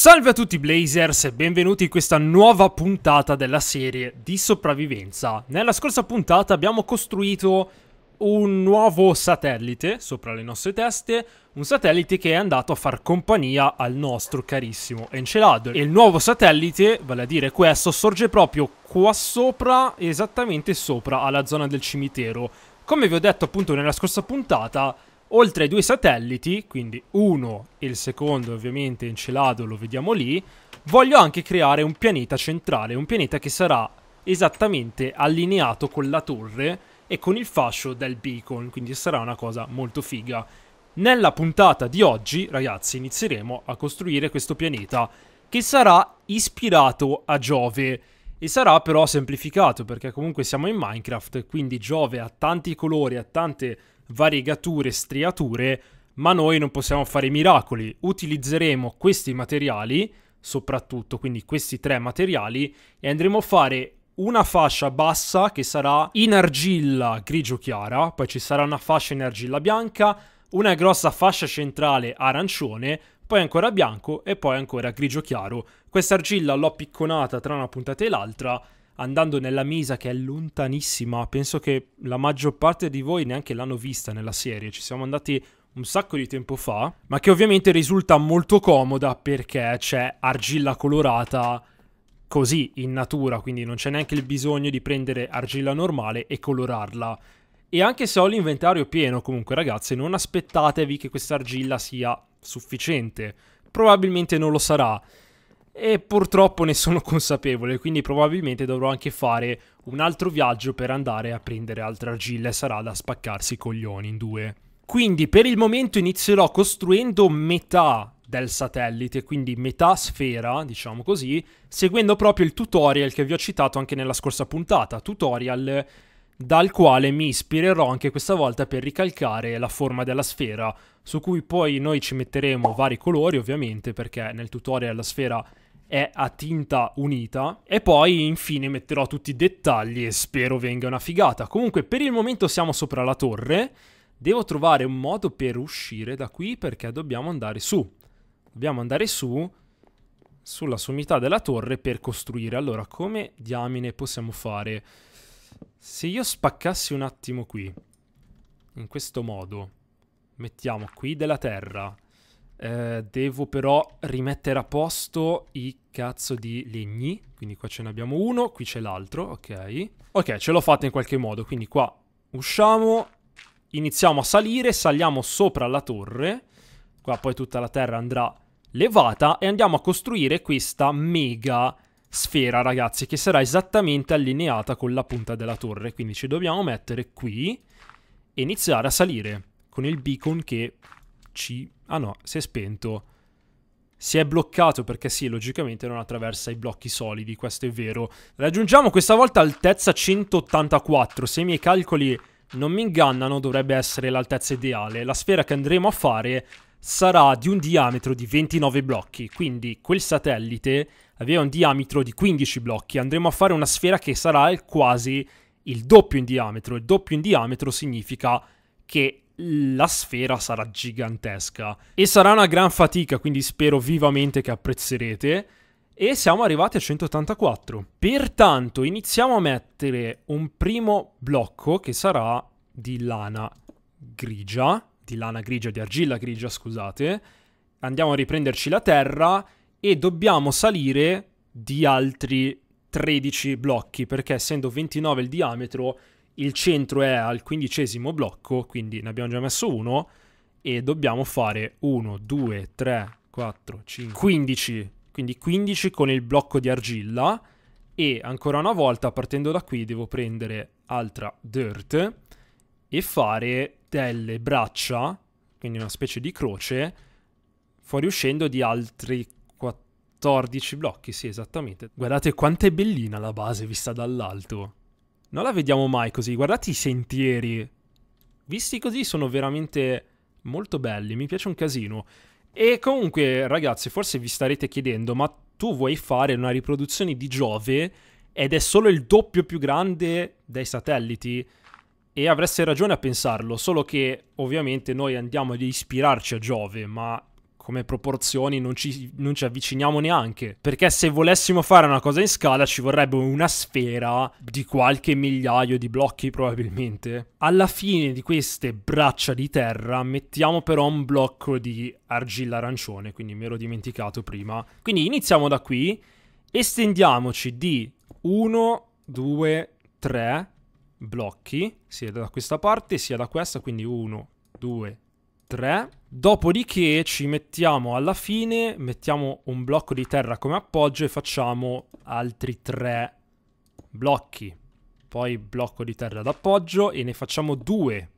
Salve a tutti Blazers e benvenuti in questa nuova puntata della serie di sopravvivenza. Nella scorsa puntata abbiamo costruito un nuovo satellite sopra le nostre teste, un satellite che è andato a far compagnia al nostro carissimo Encelado. E il nuovo satellite, vale a dire questo, sorge proprio qua sopra, esattamente sopra alla zona del cimitero. Come vi ho detto appunto nella scorsa puntata, oltre ai due satelliti, quindi uno e il secondo ovviamente Encelado lo vediamo lì, voglio anche creare un pianeta centrale, un pianeta che sarà esattamente allineato con la torre e con il fascio del beacon, quindi sarà una cosa molto figa. Nella puntata di oggi, ragazzi, inizieremo a costruire questo pianeta che sarà ispirato a Giove e sarà però semplificato perché comunque siamo in Minecraft, quindi Giove ha tanti colori, ha tante variegature, striature, ma noi non possiamo fare miracoli. Utilizzeremo questi materiali, soprattutto quindi questi tre materiali, e andremo a fare una fascia bassa che sarà in argilla grigio chiara, poi ci sarà una fascia in argilla bianca, una grossa fascia centrale arancione, poi ancora bianco e poi ancora grigio chiaro. Questa argilla l'ho picconata tra una puntata e l'altra andando nella Misa che è lontanissima, penso che la maggior parte di voi neanche l'hanno vista nella serie, ci siamo andati un sacco di tempo fa, ma che ovviamente risulta molto comoda perché c'è argilla colorata così in natura, quindi non c'è neanche il bisogno di prendere argilla normale e colorarla. E anche se ho l'inventario pieno comunque ragazze, non aspettatevi che questa argilla sia sufficiente, probabilmente non lo sarà e purtroppo ne sono consapevole, quindi probabilmente dovrò anche fare un altro viaggio per andare a prendere altre argilla sarà da spaccarsi i coglioni in due. Quindi per il momento inizierò costruendo metà del satellite, quindi metà sfera, diciamo così, seguendo proprio il tutorial che vi ho citato anche nella scorsa puntata, tutorial dal quale mi ispirerò anche questa volta per ricalcare la forma della sfera, su cui poi noi ci metteremo vari colori ovviamente perché nel tutorial la sfera è a tinta unita e poi infine metterò tutti i dettagli e spero venga una figata. Comunque per il momento siamo sopra la torre, devo trovare un modo per uscire da qui perché dobbiamo andare su. Dobbiamo andare su sulla sommità della torre per costruire. Allora come diamine possiamo fare? Se io spaccassi un attimo qui, in questo modo, mettiamo qui della terra eh, devo però rimettere a posto i cazzo di legni. Quindi qua ce ne abbiamo uno, qui c'è l'altro, ok. Ok, ce l'ho fatta in qualche modo, quindi qua usciamo, iniziamo a salire, saliamo sopra la torre. Qua poi tutta la terra andrà levata e andiamo a costruire questa mega sfera, ragazzi, che sarà esattamente allineata con la punta della torre. Quindi ci dobbiamo mettere qui e iniziare a salire con il beacon che c. Ah no, si è spento. Si è bloccato perché sì, logicamente non attraversa i blocchi solidi, questo è vero. Raggiungiamo questa volta altezza 184. Se i miei calcoli non mi ingannano, dovrebbe essere l'altezza ideale. La sfera che andremo a fare sarà di un diametro di 29 blocchi, quindi quel satellite aveva un diametro di 15 blocchi. Andremo a fare una sfera che sarà quasi il doppio in diametro. Il doppio in diametro significa che la sfera sarà gigantesca e sarà una gran fatica, quindi spero vivamente che apprezzerete. E siamo arrivati a 184. Pertanto iniziamo a mettere un primo blocco che sarà di lana grigia, di lana grigia, di argilla grigia, scusate. Andiamo a riprenderci la terra e dobbiamo salire di altri 13 blocchi perché essendo 29 il diametro il centro è al quindicesimo blocco, quindi ne abbiamo già messo uno, e dobbiamo fare 1, 2, 3, 4, 5, 15, quindi 15 con il blocco di argilla, e ancora una volta partendo da qui devo prendere altra dirt e fare delle braccia, quindi una specie di croce, fuoriuscendo di altri 14 blocchi, sì esattamente. Guardate quanto è bellina la base vista dall'alto. Non la vediamo mai così. Guardate i sentieri. Visti così sono veramente molto belli. Mi piace un casino. E comunque, ragazzi, forse vi starete chiedendo, ma tu vuoi fare una riproduzione di Giove ed è solo il doppio più grande dei satelliti? E avreste ragione a pensarlo, solo che ovviamente noi andiamo ad ispirarci a Giove, ma come proporzioni non ci, non ci avviciniamo neanche. Perché se volessimo fare una cosa in scala ci vorrebbe una sfera di qualche migliaio di blocchi probabilmente. Alla fine di queste braccia di terra mettiamo però un blocco di argilla arancione, quindi me l'ho dimenticato prima. Quindi iniziamo da qui, estendiamoci di 1, 2, 3 blocchi, sia da questa parte sia da questa, quindi 1, 2, 3. Dopodiché ci mettiamo alla fine, mettiamo un blocco di terra come appoggio e facciamo altri 3 blocchi. Poi blocco di terra d'appoggio e ne facciamo 2.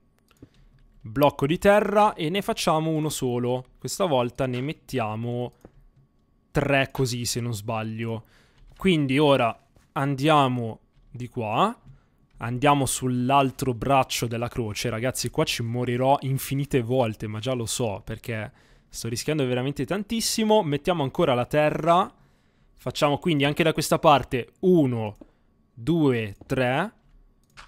Blocco di terra e ne facciamo uno solo. Questa volta ne mettiamo 3 così se non sbaglio. Quindi ora andiamo di qua andiamo sull'altro braccio della croce, ragazzi, qua ci morirò infinite volte, ma già lo so perché sto rischiando veramente tantissimo. Mettiamo ancora la terra. Facciamo quindi anche da questa parte 1, 2, 3.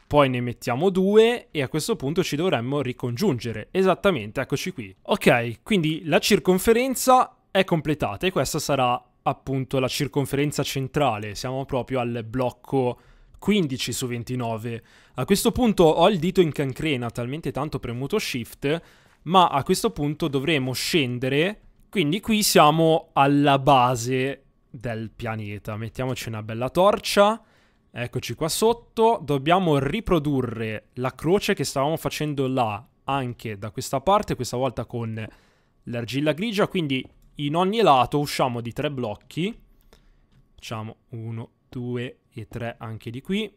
Poi ne mettiamo due e a questo punto ci dovremmo ricongiungere. Esattamente, eccoci qui. Ok, quindi la circonferenza è completata e questa sarà appunto la circonferenza centrale. Siamo proprio al blocco 15 su 29. A questo punto ho il dito in cancrena talmente tanto premuto shift, ma a questo punto dovremo scendere, quindi qui siamo alla base del pianeta. Mettiamoci una bella torcia, eccoci qua sotto, dobbiamo riprodurre la croce che stavamo facendo là anche da questa parte, questa volta con l'argilla grigia, quindi in ogni lato usciamo di tre blocchi, facciamo 1, 2 e 3 anche di qui.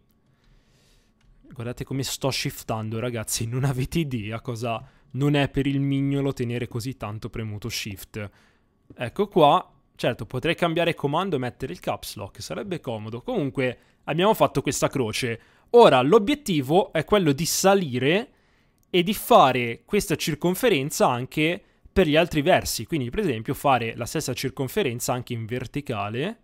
Guardate come sto shiftando ragazzi, non avete idea cosa non è per il mignolo tenere così tanto premuto shift. Ecco qua, certo potrei cambiare comando e mettere il caps lock, sarebbe comodo. Comunque abbiamo fatto questa croce. Ora l'obiettivo è quello di salire e di fare questa circonferenza anche per gli altri versi. Quindi per esempio fare la stessa circonferenza anche in verticale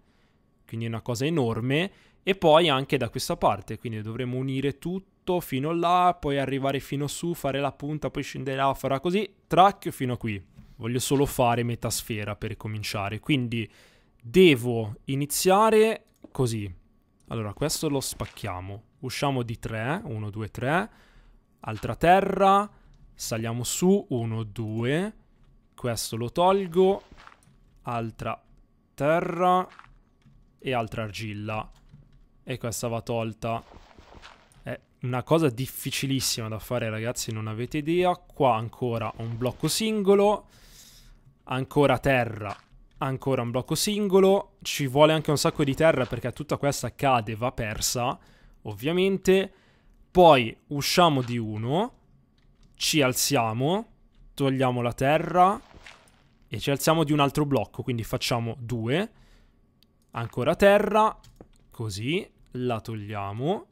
quindi è una cosa enorme, e poi anche da questa parte, quindi dovremo unire tutto fino là, poi arrivare fino su, fare la punta, poi scendere là, farà così, tracchio fino a qui. Voglio solo fare metà sfera per cominciare, quindi devo iniziare così. Allora, questo lo spacchiamo, usciamo di 3, 1, 2, 3, altra terra, saliamo su, 1, 2, questo lo tolgo, altra terra, e altra argilla. E questa va tolta. È una cosa difficilissima da fare, ragazzi, non avete idea. Qua ancora un blocco singolo. Ancora terra. Ancora un blocco singolo. Ci vuole anche un sacco di terra perché tutta questa cade, e va persa, ovviamente. Poi usciamo di uno. Ci alziamo. Togliamo la terra. E ci alziamo di un altro blocco, quindi facciamo due Ancora terra, così, la togliamo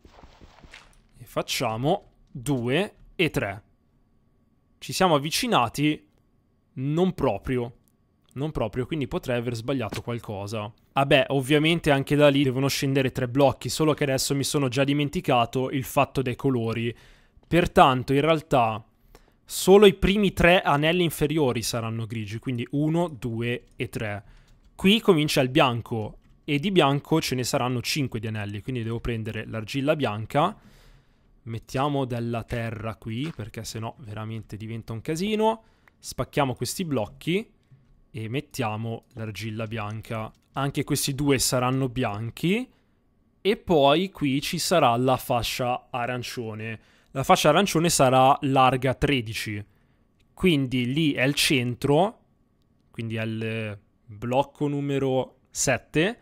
e facciamo 2 e 3. Ci siamo avvicinati non proprio, non proprio, quindi potrei aver sbagliato qualcosa. Vabbè, ah ovviamente anche da lì devono scendere tre blocchi, solo che adesso mi sono già dimenticato il fatto dei colori. Pertanto, in realtà, solo i primi tre anelli inferiori saranno grigi, quindi 1, 2 e 3. Qui comincia il bianco, e di bianco ce ne saranno 5 di anelli, quindi devo prendere l'argilla bianca, mettiamo della terra qui perché sennò veramente diventa un casino, spacchiamo questi blocchi e mettiamo l'argilla bianca. Anche questi due saranno bianchi e poi qui ci sarà la fascia arancione. La fascia arancione sarà larga 13, quindi lì è il centro, quindi è il blocco numero 7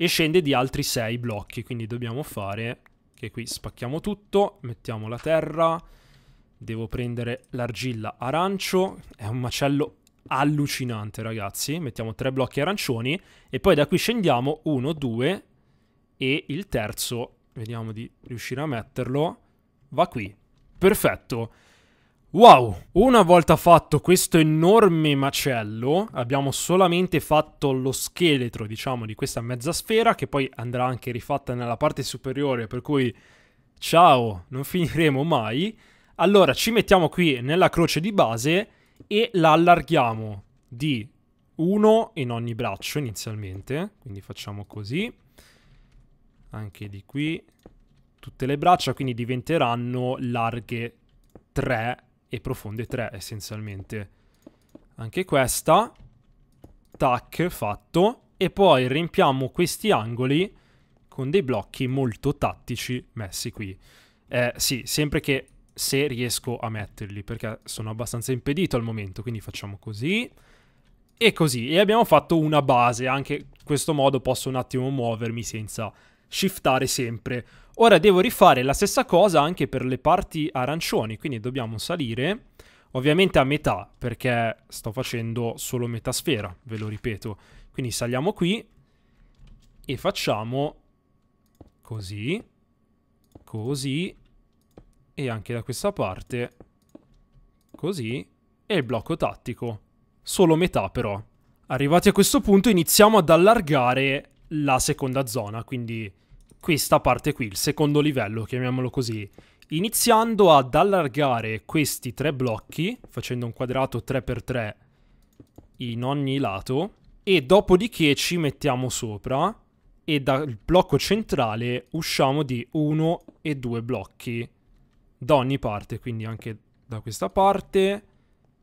e scende di altri 6 blocchi, quindi dobbiamo fare che qui spacchiamo tutto, mettiamo la terra, devo prendere l'argilla arancio, è un macello allucinante ragazzi, mettiamo 3 blocchi arancioni e poi da qui scendiamo 1, 2 e il terzo, vediamo di riuscire a metterlo, va qui, perfetto, Wow, una volta fatto questo enorme macello, abbiamo solamente fatto lo scheletro, diciamo, di questa mezza sfera che poi andrà anche rifatta nella parte superiore, per cui ciao, non finiremo mai. Allora, ci mettiamo qui nella croce di base e la allarghiamo di uno in ogni braccio inizialmente, quindi facciamo così. Anche di qui tutte le braccia, quindi diventeranno larghe 3 e profonde 3 essenzialmente. Anche questa, tac, fatto, e poi riempiamo questi angoli con dei blocchi molto tattici messi qui. Eh, sì, sempre che se riesco a metterli, perché sono abbastanza impedito al momento, quindi facciamo così e così. E abbiamo fatto una base, anche in questo modo posso un attimo muovermi senza shiftare sempre. Ora devo rifare la stessa cosa anche per le parti arancioni, quindi dobbiamo salire ovviamente a metà perché sto facendo solo metà sfera, ve lo ripeto. Quindi saliamo qui e facciamo così, così e anche da questa parte così e il blocco tattico. Solo metà però. Arrivati a questo punto iniziamo ad allargare la seconda zona, quindi questa parte qui, il secondo livello, chiamiamolo così, iniziando ad allargare questi tre blocchi, facendo un quadrato 3x3 in ogni lato, e dopodiché ci mettiamo sopra e dal blocco centrale usciamo di uno e due blocchi da ogni parte, quindi anche da questa parte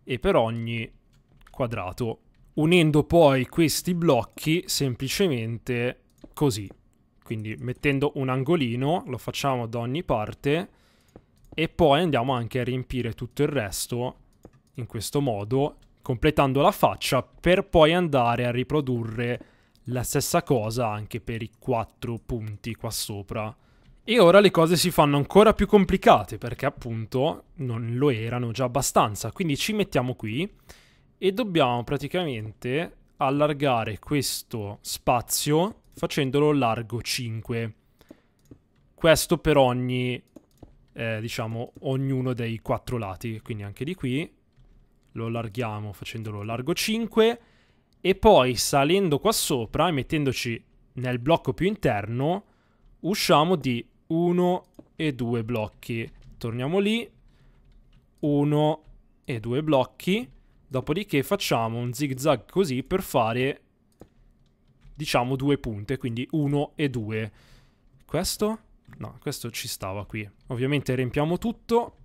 e per ogni quadrato, unendo poi questi blocchi semplicemente così quindi mettendo un angolino lo facciamo da ogni parte e poi andiamo anche a riempire tutto il resto in questo modo completando la faccia per poi andare a riprodurre la stessa cosa anche per i quattro punti qua sopra. E ora le cose si fanno ancora più complicate perché appunto non lo erano già abbastanza. Quindi ci mettiamo qui e dobbiamo praticamente allargare questo spazio facendolo largo 5. Questo per ogni, eh, diciamo, ognuno dei quattro lati, quindi anche di qui lo allarghiamo facendolo largo 5 e poi salendo qua sopra e mettendoci nel blocco più interno usciamo di 1 e 2 blocchi. Torniamo lì, 1 e 2 blocchi, dopodiché facciamo un zigzag così per fare diciamo due punte, quindi 1 e 2. Questo? No, questo ci stava qui. Ovviamente riempiamo tutto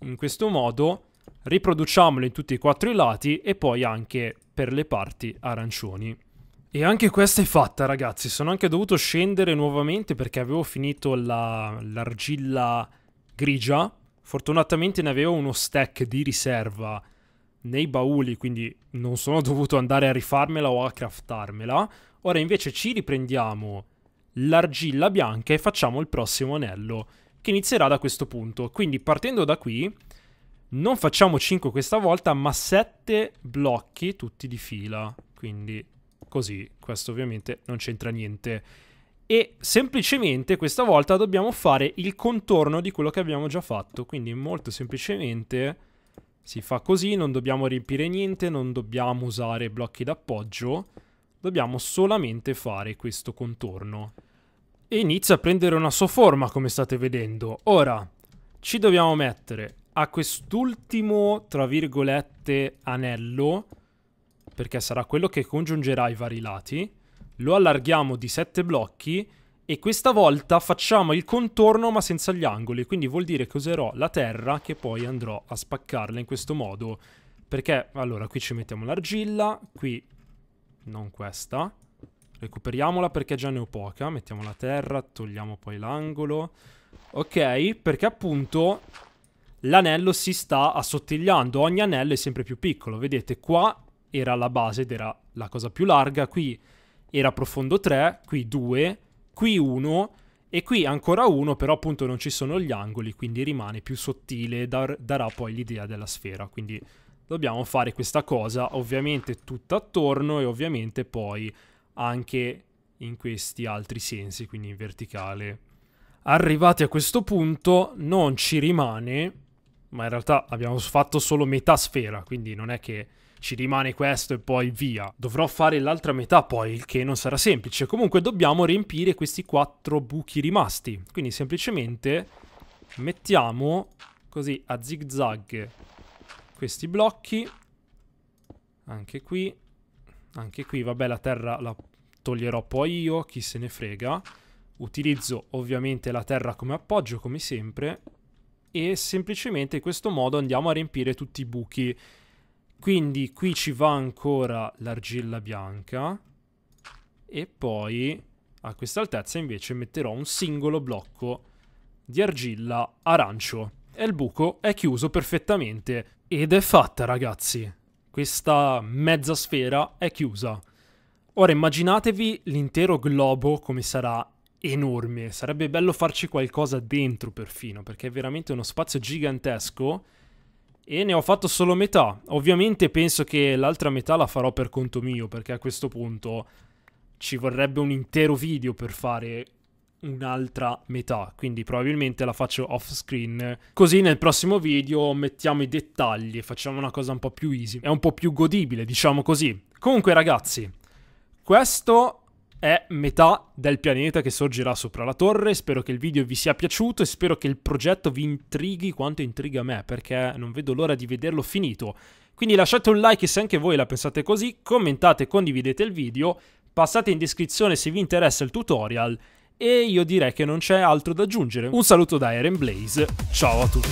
in questo modo, riproduciamolo in tutti e quattro i lati e poi anche per le parti arancioni. E anche questa è fatta ragazzi, sono anche dovuto scendere nuovamente perché avevo finito l'argilla la, grigia. Fortunatamente ne avevo uno stack di riserva nei bauli, quindi non sono dovuto andare a rifarmela o a craftarmela. Ora invece ci riprendiamo l'argilla bianca e facciamo il prossimo anello, che inizierà da questo punto. Quindi partendo da qui, non facciamo 5 questa volta, ma 7 blocchi tutti di fila. Quindi così, questo ovviamente non c'entra niente. E semplicemente questa volta dobbiamo fare il contorno di quello che abbiamo già fatto. Quindi molto semplicemente si fa così, non dobbiamo riempire niente, non dobbiamo usare blocchi d'appoggio dobbiamo solamente fare questo contorno. E inizia a prendere una sua forma, come state vedendo. Ora, ci dobbiamo mettere a quest'ultimo, tra virgolette, anello, perché sarà quello che congiungerà i vari lati, lo allarghiamo di 7 blocchi e questa volta facciamo il contorno ma senza gli angoli, quindi vuol dire che userò la terra che poi andrò a spaccarla in questo modo. Perché, allora, qui ci mettiamo l'argilla, qui non questa. Recuperiamola perché già ne ho poca. Mettiamo la terra, togliamo poi l'angolo. Ok, perché appunto l'anello si sta assottigliando. Ogni anello è sempre più piccolo. Vedete, qua era la base ed era la cosa più larga. Qui era profondo 3, qui 2, qui 1 e qui ancora 1, però appunto non ci sono gli angoli, quindi rimane più sottile e dar darà poi l'idea della sfera. Quindi dobbiamo fare questa cosa ovviamente tutt'attorno e ovviamente poi anche in questi altri sensi, quindi in verticale. Arrivati a questo punto non ci rimane, ma in realtà abbiamo fatto solo metà sfera, quindi non è che ci rimane questo e poi via. Dovrò fare l'altra metà poi, il che non sarà semplice. Comunque dobbiamo riempire questi quattro buchi rimasti, quindi semplicemente mettiamo così a zigzag questi blocchi. Anche qui. Anche qui, vabbè, la terra la toglierò poi io, chi se ne frega. Utilizzo ovviamente la terra come appoggio, come sempre. E semplicemente in questo modo andiamo a riempire tutti i buchi. Quindi qui ci va ancora l'argilla bianca. E poi a questa altezza invece metterò un singolo blocco di argilla arancio e il buco è chiuso perfettamente. Ed è fatta, ragazzi. Questa mezza sfera è chiusa. Ora immaginatevi l'intero globo come sarà enorme. Sarebbe bello farci qualcosa dentro perfino, perché è veramente uno spazio gigantesco. E ne ho fatto solo metà. Ovviamente penso che l'altra metà la farò per conto mio, perché a questo punto ci vorrebbe un intero video per fare un'altra metà, quindi probabilmente la faccio off screen. Così nel prossimo video mettiamo i dettagli, e facciamo una cosa un po' più easy, è un po' più godibile, diciamo così. Comunque ragazzi, questo è metà del pianeta che sorgerà sopra la torre. Spero che il video vi sia piaciuto e spero che il progetto vi intrighi quanto intriga me, perché non vedo l'ora di vederlo finito. Quindi lasciate un like se anche voi la pensate così, commentate e condividete il video, passate in descrizione se vi interessa il tutorial e io direi che non c'è altro da aggiungere. Un saluto da Eren Blaze, ciao a tutti.